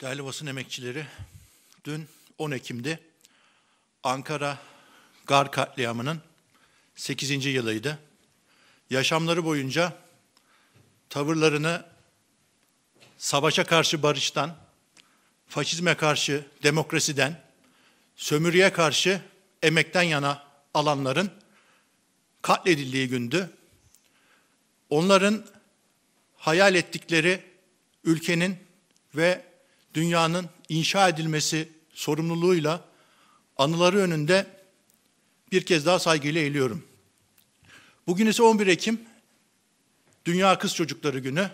Değerli basın emekçileri, dün 10 Ekim'de Ankara Gar katliamının 8. yılıydı. Yaşamları boyunca tavırlarını savaşa karşı barıştan, faşizme karşı demokrasiden, sömürüye karşı emekten yana alanların katledildiği gündü. Onların hayal ettikleri ülkenin ve dünyanın inşa edilmesi sorumluluğuyla anıları önünde bir kez daha saygıyla eğiliyorum. Bugün ise 11 Ekim Dünya Kız Çocukları Günü.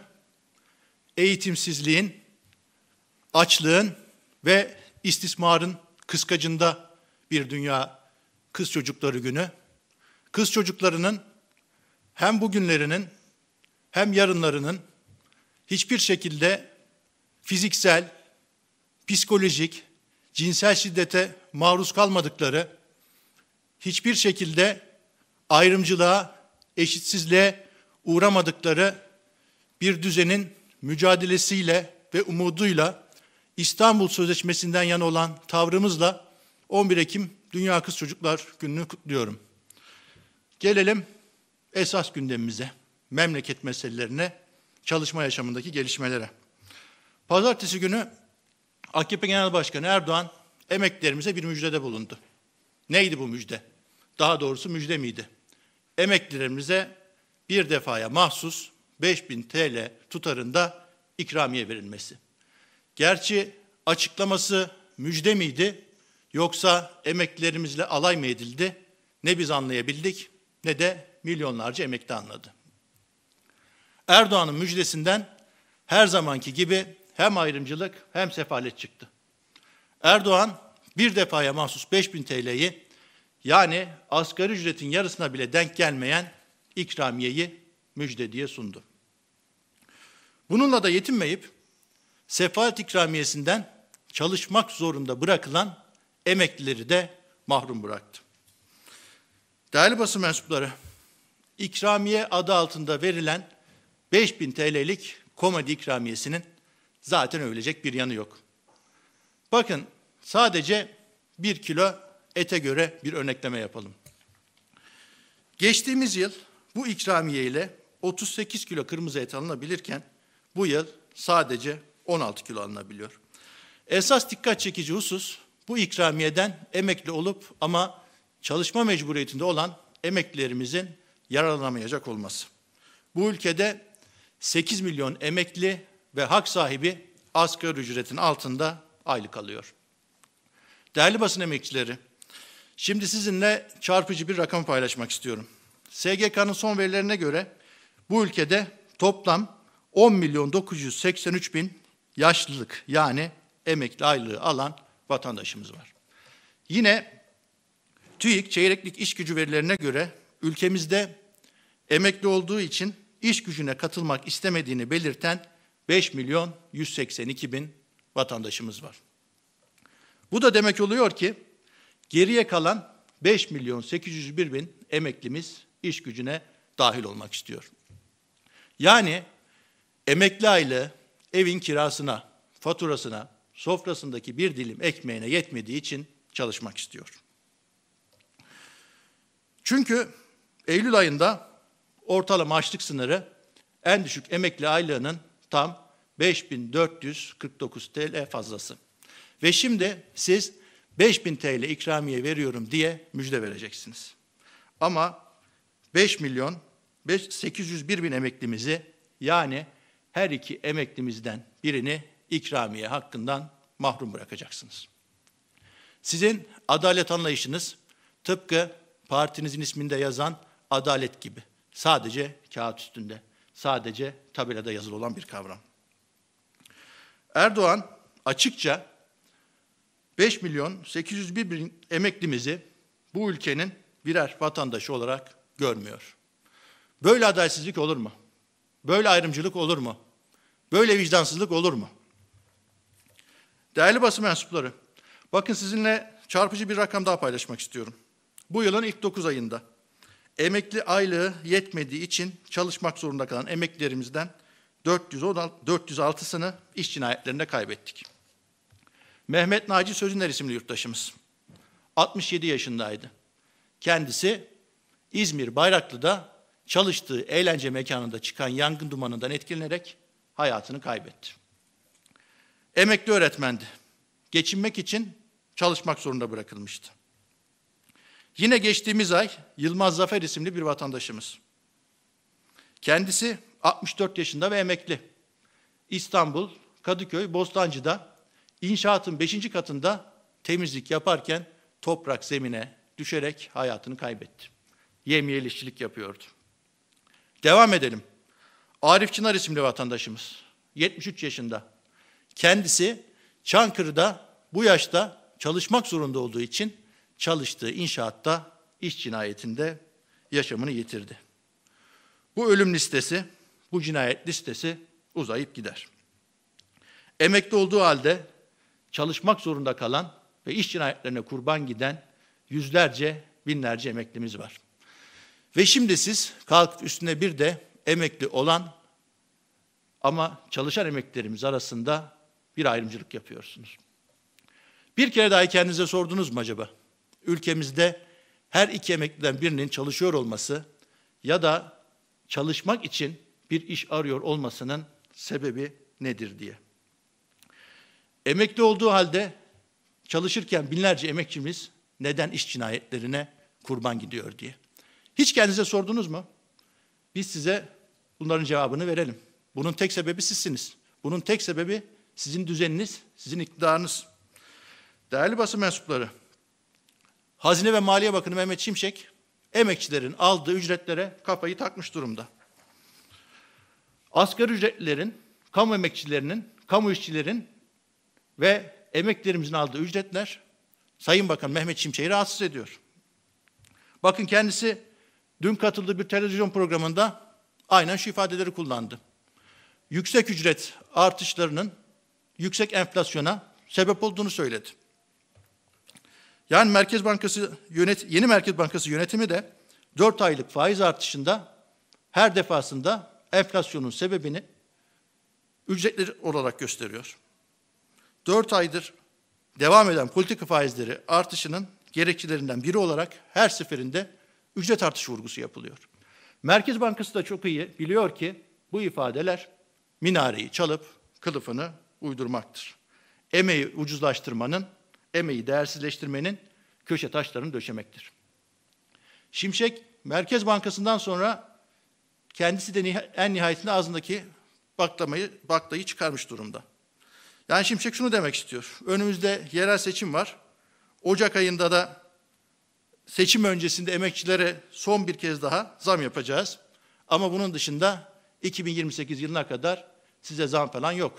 Eğitimsizliğin, açlığın ve istismarın kıskacında bir dünya kız çocukları günü. Kız çocuklarının hem bugünlerinin hem yarınlarının hiçbir şekilde fiziksel, psikolojik, cinsel şiddete maruz kalmadıkları, hiçbir şekilde ayrımcılığa, eşitsizliğe uğramadıkları bir düzenin mücadelesiyle ve umuduyla İstanbul Sözleşmesi'nden yana olan tavrımızla 11 Ekim Dünya Kız Çocuklar Günü'nü kutluyorum. Gelelim esas gündemimize, memleket meselelerine, çalışma yaşamındaki gelişmelere. Pazartesi günü AKP Genel Başkanı Erdoğan emeklerimize bir müjdede bulundu. Neydi bu müjde? Daha doğrusu müjde miydi? Emeklilerimize bir defaya mahsus 5000 TL tutarında ikramiye verilmesi. Gerçi açıklaması müjde miydi yoksa emeklilerimizle alay mı edildi? Ne biz anlayabildik ne de milyonlarca emekli anladı. Erdoğan'ın müjdesinden her zamanki gibi hem ayrımcılık hem sefalet çıktı. Erdoğan bir defaya mahsus 5000 TL'yi yani asgari ücretin yarısına bile denk gelmeyen ikramiyeyi müjde diye sundu. Bununla da yetinmeyip sefalet ikramiyesinden çalışmak zorunda bırakılan emeklileri de mahrum bıraktı. Değerli basın mensupları, ikramiye adı altında verilen 5000 TL'lik komedi ikramiyesinin Zaten övülecek bir yanı yok. Bakın sadece bir kilo ete göre bir örnekleme yapalım. Geçtiğimiz yıl bu ikramiye ile 38 kilo kırmızı et alınabilirken bu yıl sadece 16 kilo alınabiliyor. Esas dikkat çekici husus bu ikramiyeden emekli olup ama çalışma mecburiyetinde olan emeklilerimizin yararlanamayacak olması. Bu ülkede 8 milyon emekli ve hak sahibi asgari ücretin altında aylık alıyor. Değerli basın emekçileri, şimdi sizinle çarpıcı bir rakam paylaşmak istiyorum. SGK'nın son verilerine göre bu ülkede toplam 10 milyon 983 bin yaşlılık yani emekli aylığı alan vatandaşımız var. Yine TÜİK çeyreklik iş gücü verilerine göre ülkemizde emekli olduğu için iş gücüne katılmak istemediğini belirten 5 milyon 182 bin vatandaşımız var. Bu da demek oluyor ki geriye kalan 5 milyon 801 bin emeklimiz iş gücüne dahil olmak istiyor. Yani emekli aile evin kirasına, faturasına, sofrasındaki bir dilim ekmeğine yetmediği için çalışmak istiyor. Çünkü Eylül ayında ortalama açlık sınırı en düşük emekli aylığının tam 5449 TL fazlası. Ve şimdi siz 5000 TL ikramiye veriyorum diye müjde vereceksiniz. Ama 5 milyon 801 bin emeklimizi yani her iki emeklimizden birini ikramiye hakkından mahrum bırakacaksınız. Sizin adalet anlayışınız tıpkı partinizin isminde yazan adalet gibi. Sadece kağıt üstünde, sadece tabelada yazılı olan bir kavram. Erdoğan açıkça 5 milyon 801 bin emeklimizi bu ülkenin birer vatandaşı olarak görmüyor. Böyle adaletsizlik olur mu? Böyle ayrımcılık olur mu? Böyle vicdansızlık olur mu? Değerli basın mensupları, bakın sizinle çarpıcı bir rakam daha paylaşmak istiyorum. Bu yılın ilk 9 ayında emekli aylığı yetmediği için çalışmak zorunda kalan emeklilerimizden 406'sını iş cinayetlerinde kaybettik. Mehmet Naci Sözüner isimli yurttaşımız. 67 yaşındaydı. Kendisi İzmir Bayraklı'da çalıştığı eğlence mekanında çıkan yangın dumanından etkilenerek hayatını kaybetti. Emekli öğretmendi. Geçinmek için çalışmak zorunda bırakılmıştı. Yine geçtiğimiz ay Yılmaz Zafer isimli bir vatandaşımız. Kendisi 64 yaşında ve emekli. İstanbul, Kadıköy, Bostancı'da inşaatın 5. katında temizlik yaparken toprak zemine düşerek hayatını kaybetti. Yemyeğil işçilik yapıyordu. Devam edelim. Arif Çınar isimli vatandaşımız. 73 yaşında. Kendisi Çankırı'da bu yaşta çalışmak zorunda olduğu için çalıştığı inşaatta iş cinayetinde yaşamını yitirdi. Bu ölüm listesi bu cinayet listesi uzayıp gider. Emekli olduğu halde çalışmak zorunda kalan ve iş cinayetlerine kurban giden yüzlerce, binlerce emeklimiz var. Ve şimdi siz kalkıp üstüne bir de emekli olan ama çalışan emeklilerimiz arasında bir ayrımcılık yapıyorsunuz. Bir kere daha kendinize sordunuz mu acaba? Ülkemizde her iki emekliden birinin çalışıyor olması ya da çalışmak için bir iş arıyor olmasının sebebi nedir diye. Emekli olduğu halde çalışırken binlerce emekçimiz neden iş cinayetlerine kurban gidiyor diye. Hiç kendinize sordunuz mu? Biz size bunların cevabını verelim. Bunun tek sebebi sizsiniz. Bunun tek sebebi sizin düzeniniz, sizin iktidarınız. Değerli basın mensupları, Hazine ve Maliye Bakanı Mehmet Şimşek, emekçilerin aldığı ücretlere kafayı takmış durumda. Asgari ücretlilerin, kamu emekçilerinin, kamu işçilerin ve emeklerimizin aldığı ücretler Sayın Bakan Mehmet Şimşek'i rahatsız ediyor. Bakın kendisi dün katıldığı bir televizyon programında aynen şu ifadeleri kullandı. Yüksek ücret artışlarının yüksek enflasyona sebep olduğunu söyledi. Yani Merkez Bankası yönet yeni Merkez Bankası yönetimi de 4 aylık faiz artışında her defasında enflasyonun sebebini ücretleri olarak gösteriyor. Dört aydır devam eden politika faizleri artışının gerekçelerinden biri olarak her seferinde ücret artışı vurgusu yapılıyor. Merkez Bankası da çok iyi biliyor ki bu ifadeler minareyi çalıp kılıfını uydurmaktır. Emeği ucuzlaştırmanın, emeği değersizleştirmenin köşe taşlarını döşemektir. Şimşek Merkez Bankası'ndan sonra Kendisi de en nihayetinde ağzındaki baklamayı, baklayı çıkarmış durumda. Yani Şimşek şunu demek istiyor. Önümüzde yerel seçim var. Ocak ayında da seçim öncesinde emekçilere son bir kez daha zam yapacağız. Ama bunun dışında 2028 yılına kadar size zam falan yok.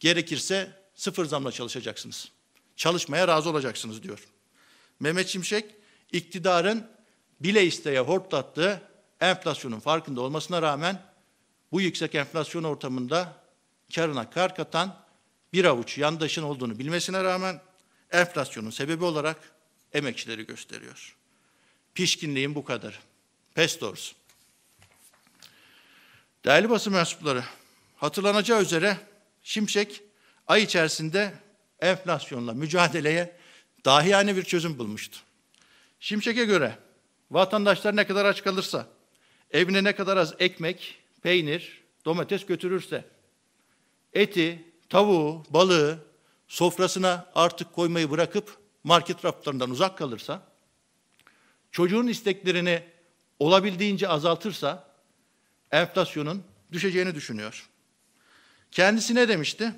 Gerekirse sıfır zamla çalışacaksınız. Çalışmaya razı olacaksınız diyor. Mehmet Şimşek iktidarın bile isteye hortlattığı enflasyonun farkında olmasına rağmen bu yüksek enflasyon ortamında karına kar katan bir avuç yandaşın olduğunu bilmesine rağmen enflasyonun sebebi olarak emekçileri gösteriyor. Pişkinliğim bu kadar. Pes doğrusu. Değerli basın mensupları, hatırlanacağı üzere Şimşek ay içerisinde enflasyonla mücadeleye dahi dahiyane bir çözüm bulmuştu. Şimşek'e göre vatandaşlar ne kadar aç kalırsa, evine ne kadar az ekmek, peynir, domates götürürse, eti, tavuğu, balığı sofrasına artık koymayı bırakıp market raflarından uzak kalırsa, çocuğun isteklerini olabildiğince azaltırsa enflasyonun düşeceğini düşünüyor. Kendisi ne demişti?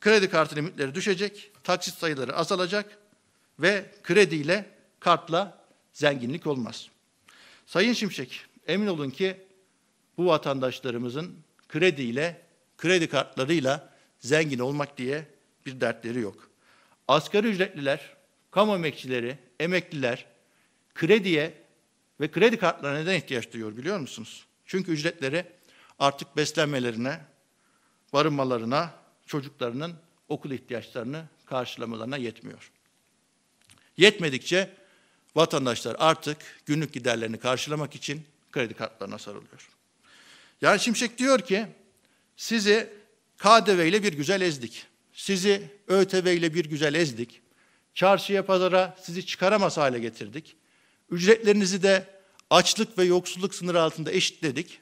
Kredi kartı limitleri düşecek, taksit sayıları azalacak ve krediyle kartla zenginlik olmaz. Sayın Şimşek, Emin olun ki bu vatandaşlarımızın krediyle, kredi kartlarıyla zengin olmak diye bir dertleri yok. Asgari ücretliler, kamu emekçileri, emekliler krediye ve kredi kartlarına neden ihtiyaç duyuyor biliyor musunuz? Çünkü ücretleri artık beslenmelerine, barınmalarına, çocuklarının okul ihtiyaçlarını karşılamalarına yetmiyor. Yetmedikçe vatandaşlar artık günlük giderlerini karşılamak için kredi kartlarına sarılıyor. Yani Şimşek diyor ki sizi KDV ile bir güzel ezdik. Sizi ÖTV ile bir güzel ezdik. Çarşıya pazara sizi çıkaramaz hale getirdik. Ücretlerinizi de açlık ve yoksulluk sınırı altında eşitledik.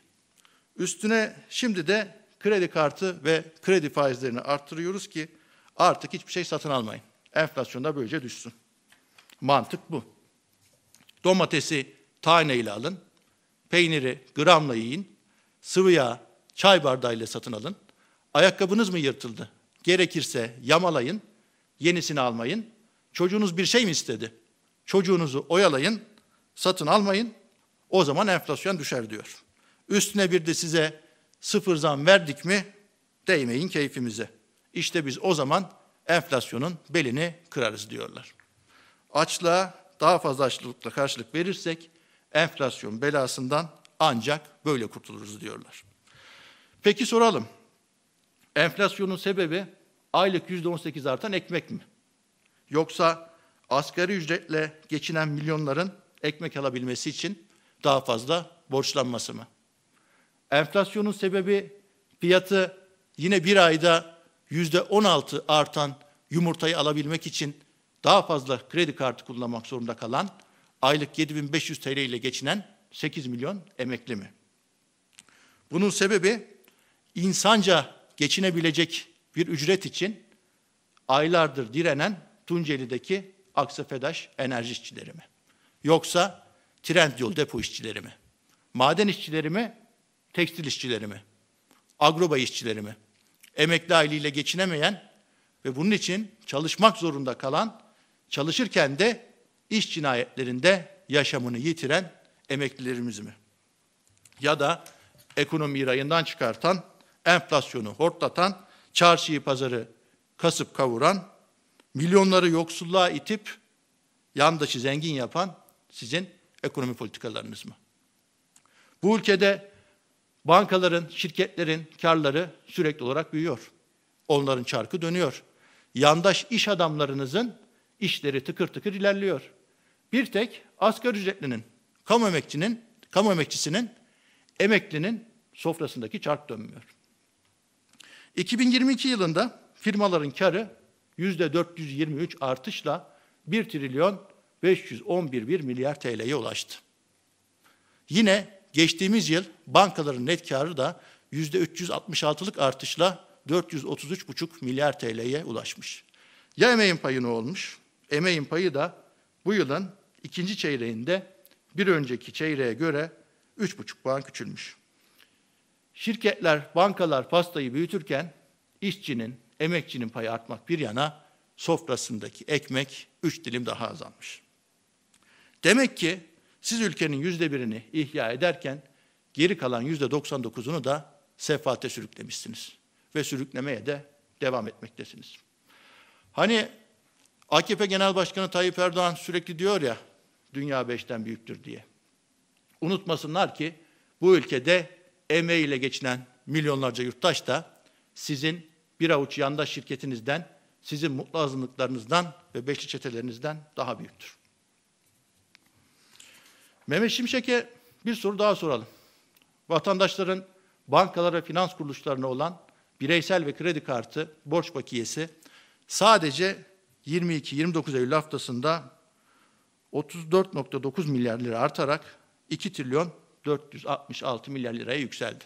Üstüne şimdi de kredi kartı ve kredi faizlerini arttırıyoruz ki artık hiçbir şey satın almayın. Enflasyonda böylece düşsün. Mantık bu. Domatesi taneyle alın, peyniri gramla yiyin, sıvı yağ çay bardağıyla satın alın. Ayakkabınız mı yırtıldı? Gerekirse yamalayın, yenisini almayın. Çocuğunuz bir şey mi istedi? Çocuğunuzu oyalayın, satın almayın. O zaman enflasyon düşer diyor. Üstüne bir de size sıfır zam verdik mi değmeyin keyfimize. İşte biz o zaman enflasyonun belini kırarız diyorlar. Açlığa daha fazla açlıkla karşılık verirsek enflasyon belasından ancak böyle kurtuluruz diyorlar. Peki soralım. Enflasyonun sebebi aylık yüzde on sekiz artan ekmek mi? Yoksa asgari ücretle geçinen milyonların ekmek alabilmesi için daha fazla borçlanması mı? Enflasyonun sebebi fiyatı yine bir ayda yüzde on altı artan yumurtayı alabilmek için daha fazla kredi kartı kullanmak zorunda kalan aylık 7500 TL ile geçinen 8 milyon emekli mi? Bunun sebebi insanca geçinebilecek bir ücret için aylardır direnen Tunceli'deki Aksafedaş enerji işçileri mi? Yoksa Trendyol depo işçileri mi? Maden işçileri mi? Tekstil işçileri mi? Agrobay işçileri mi? Emekli aileyle geçinemeyen ve bunun için çalışmak zorunda kalan, çalışırken de iş cinayetlerinde yaşamını yitiren emeklilerimiz mi? Ya da ekonomi rayından çıkartan, enflasyonu hortlatan, çarşıyı pazarı kasıp kavuran, milyonları yoksulluğa itip yandaşı zengin yapan sizin ekonomi politikalarınız mı? Bu ülkede bankaların, şirketlerin karları sürekli olarak büyüyor. Onların çarkı dönüyor. Yandaş iş adamlarınızın işleri tıkır tıkır ilerliyor. Bir tek asgari ücretlinin, kamu emekçinin, kamu emekçisinin, emeklinin sofrasındaki çark dönmüyor. 2022 yılında firmaların karı %423 artışla 1 trilyon 511 milyar TL'ye ulaştı. Yine geçtiğimiz yıl bankaların net karı da %366'lık artışla 433,5 milyar TL'ye ulaşmış. Ya emeğin payı ne olmuş? Emeğin payı da bu yılın ikinci çeyreğinde bir önceki çeyreğe göre 3,5 puan küçülmüş. Şirketler, bankalar pastayı büyütürken işçinin, emekçinin payı artmak bir yana sofrasındaki ekmek 3 dilim daha azalmış. Demek ki siz ülkenin yüzde birini ihya ederken geri kalan yüzde 99'unu da sefate sürüklemişsiniz. Ve sürüklemeye de devam etmektesiniz. Hani AKP Genel Başkanı Tayyip Erdoğan sürekli diyor ya dünya beşten büyüktür diye. Unutmasınlar ki bu ülkede emeğiyle geçinen milyonlarca yurttaş da sizin bir avuç yandaş şirketinizden, sizin mutlu azınlıklarınızdan ve beşli çetelerinizden daha büyüktür. Mehmet Şimşek'e bir soru daha soralım. Vatandaşların bankalara, finans kuruluşlarına olan bireysel ve kredi kartı borç bakiyesi sadece 22-29 Eylül haftasında 34.9 milyar lira artarak 2 trilyon 466 milyar liraya yükseldi.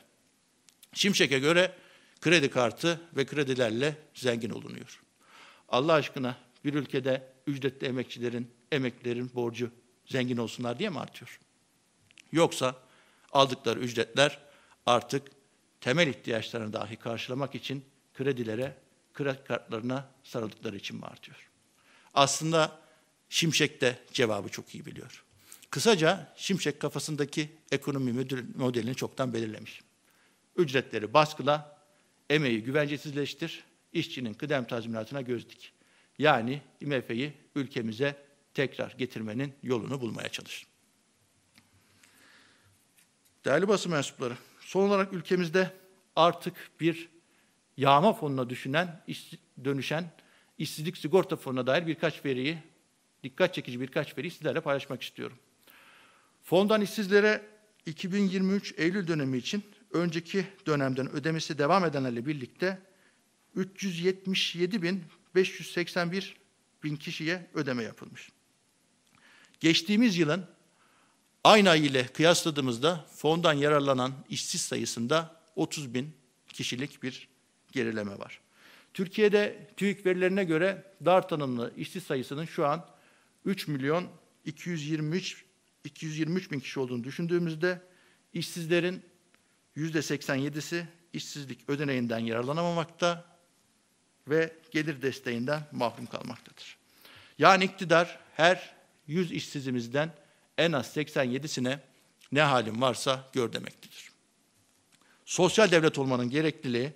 Şimşek'e göre kredi kartı ve kredilerle zengin olunuyor. Allah aşkına bir ülkede ücretli emekçilerin, emeklilerin borcu zengin olsunlar diye mi artıyor? Yoksa aldıkları ücretler artık temel ihtiyaçlarını dahi karşılamak için kredilere, kredi kartlarına sarıldıkları için mi artıyor? Aslında Şimşek de cevabı çok iyi biliyor. Kısaca Şimşek kafasındaki ekonomi modelini çoktan belirlemiş. Ücretleri baskıla, emeği güvencesizleştir, işçinin kıdem tazminatına göz dik. Yani IMF'yi ülkemize tekrar getirmenin yolunu bulmaya çalış. Değerli basın mensupları, son olarak ülkemizde artık bir yağma fonuna düşünen, iş, dönüşen işsizlik sigorta fonuna dair birkaç veriyi dikkat çekici birkaç veriyi sizlerle paylaşmak istiyorum. Fondan işsizlere 2023 Eylül dönemi için önceki dönemden ödemesi devam edenlerle birlikte 377.581 bin bin kişiye ödeme yapılmış. Geçtiğimiz yılın aynı ay ile kıyasladığımızda fondan yararlanan işsiz sayısında 30 bin kişilik bir gerileme var. Türkiye'de TÜİK verilerine göre dar tanımlı işsiz sayısının şu an 3 milyon 223 223 bin kişi olduğunu düşündüğümüzde işsizlerin yüzde 87'si işsizlik ödeneğinden yararlanamamakta ve gelir desteğinden mahrum kalmaktadır. Yani iktidar her 100 işsizimizden en az 87'sine ne halin varsa gör demektedir. Sosyal devlet olmanın gerekliliği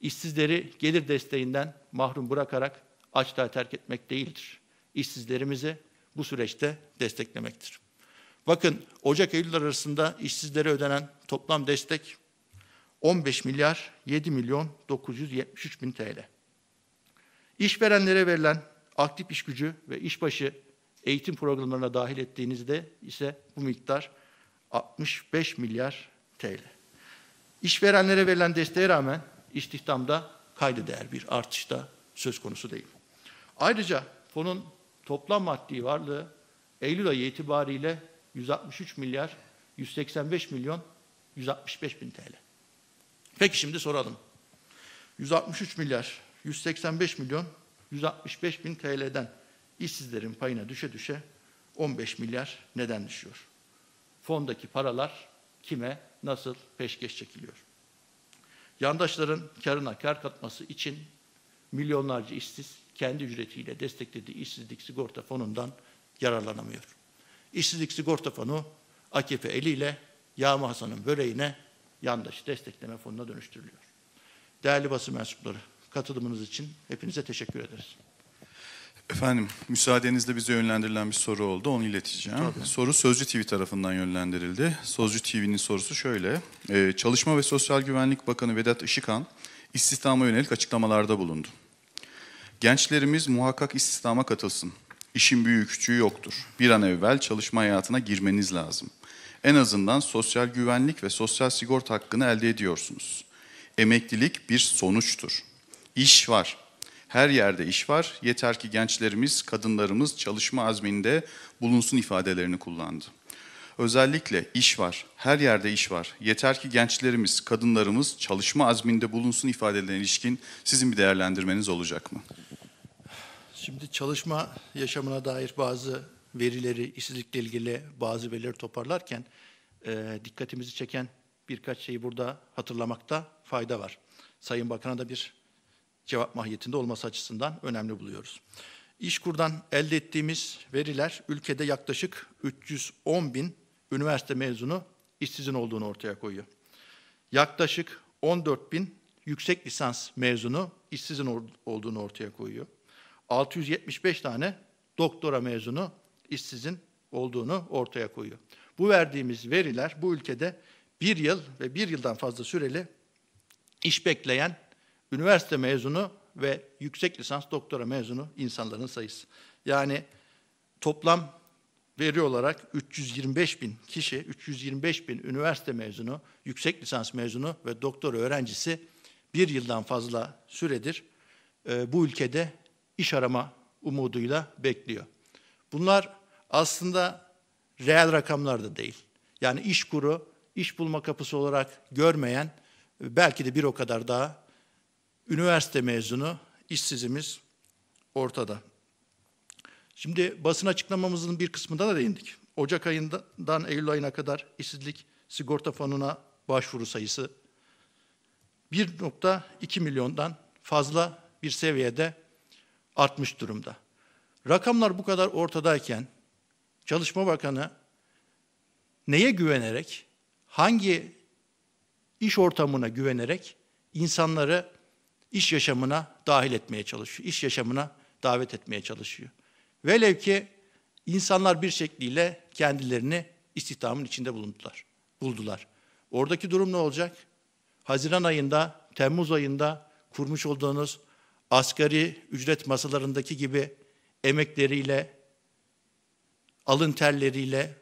işsizleri gelir desteğinden mahrum bırakarak açlığa terk etmek değildir işsizlerimizi bu süreçte desteklemektir. Bakın Ocak-Eylül arasında işsizlere ödenen toplam destek 15 milyar 7 milyon 973 bin TL. İşverenlere verilen aktif iş gücü ve işbaşı eğitim programlarına dahil ettiğinizde ise bu miktar 65 milyar TL. İşverenlere verilen desteğe rağmen istihdamda kayda değer bir artışta söz konusu değil. Ayrıca fonun toplam maddi varlığı Eylül ayı itibariyle 163 milyar 185 milyon 165 bin TL. Peki şimdi soralım. 163 milyar 185 milyon 165 bin TL'den işsizlerin payına düşe düşe 15 milyar neden düşüyor? Fondaki paralar kime nasıl peşkeş çekiliyor? Yandaşların karına kar katması için milyonlarca işsiz kendi ücretiyle desteklediği işsizlik sigorta fonundan yararlanamıyor. İşsizlik sigorta fonu AKP eliyle Yağma Hasan'ın böreğine yandaş destekleme fonuna dönüştürülüyor. Değerli basın mensupları, katılımınız için hepinize teşekkür ederiz. Efendim, müsaadenizle bize yönlendirilen bir soru oldu. Onu ileteceğim. Tabii. Soru Sözcü TV tarafından yönlendirildi. Sözcü TV'nin sorusu şöyle. Ee, Çalışma ve Sosyal Güvenlik Bakanı Vedat Işıkhan, istihdama yönelik açıklamalarda bulundu. Gençlerimiz muhakkak istihdama katılsın. İşin büyük küçüğü yoktur. Bir an evvel çalışma hayatına girmeniz lazım. En azından sosyal güvenlik ve sosyal sigorta hakkını elde ediyorsunuz. Emeklilik bir sonuçtur. İş var. Her yerde iş var. Yeter ki gençlerimiz, kadınlarımız çalışma azminde bulunsun ifadelerini kullandı. Özellikle iş var, her yerde iş var. Yeter ki gençlerimiz, kadınlarımız çalışma azminde bulunsun ifadelerine ilişkin sizin bir değerlendirmeniz olacak mı? Şimdi çalışma yaşamına dair bazı verileri, işsizlikle ilgili bazı verileri toparlarken e, dikkatimizi çeken birkaç şeyi burada hatırlamakta fayda var. Sayın Bakan'a da bir cevap mahiyetinde olması açısından önemli buluyoruz. İşkur'dan elde ettiğimiz veriler ülkede yaklaşık 310 bin üniversite mezunu işsizin olduğunu ortaya koyuyor. Yaklaşık 14 bin yüksek lisans mezunu işsizin olduğunu ortaya koyuyor. 675 tane doktora mezunu işsizin olduğunu ortaya koyuyor. Bu verdiğimiz veriler bu ülkede bir yıl ve bir yıldan fazla süreli iş bekleyen üniversite mezunu ve yüksek lisans doktora mezunu insanların sayısı. Yani toplam veri olarak 325 bin kişi, 325 bin üniversite mezunu, yüksek lisans mezunu ve doktor öğrencisi bir yıldan fazla süredir e, bu ülkede iş arama umuduyla bekliyor. Bunlar aslında reel rakamlar da değil. Yani iş kuru, iş bulma kapısı olarak görmeyen e, belki de bir o kadar daha üniversite mezunu işsizimiz ortada. Şimdi basın açıklamamızın bir kısmında da değindik. Ocak ayından Eylül ayına kadar işsizlik sigorta fonuna başvuru sayısı 1.2 milyondan fazla bir seviyede artmış durumda. Rakamlar bu kadar ortadayken Çalışma Bakanı neye güvenerek, hangi iş ortamına güvenerek insanları iş yaşamına dahil etmeye çalışıyor, iş yaşamına davet etmeye çalışıyor. Velev ki insanlar bir şekliyle kendilerini istihdamın içinde bulundular, buldular. Oradaki durum ne olacak? Haziran ayında, Temmuz ayında kurmuş olduğunuz asgari ücret masalarındaki gibi emekleriyle, alın terleriyle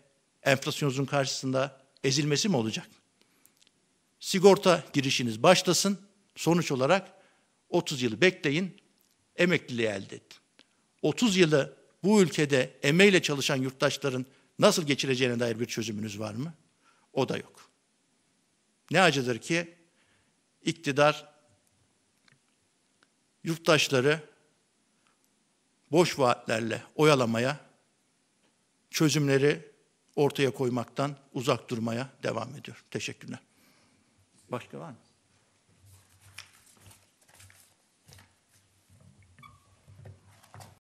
enflasyonun karşısında ezilmesi mi olacak? Sigorta girişiniz başlasın, sonuç olarak 30 yılı bekleyin, emekliliği elde edin. 30 yılı bu ülkede emeğiyle çalışan yurttaşların nasıl geçireceğine dair bir çözümünüz var mı? O da yok. Ne acıdır ki iktidar yurttaşları boş vaatlerle oyalamaya, çözümleri ortaya koymaktan uzak durmaya devam ediyor. Teşekkürler. Başka var mı?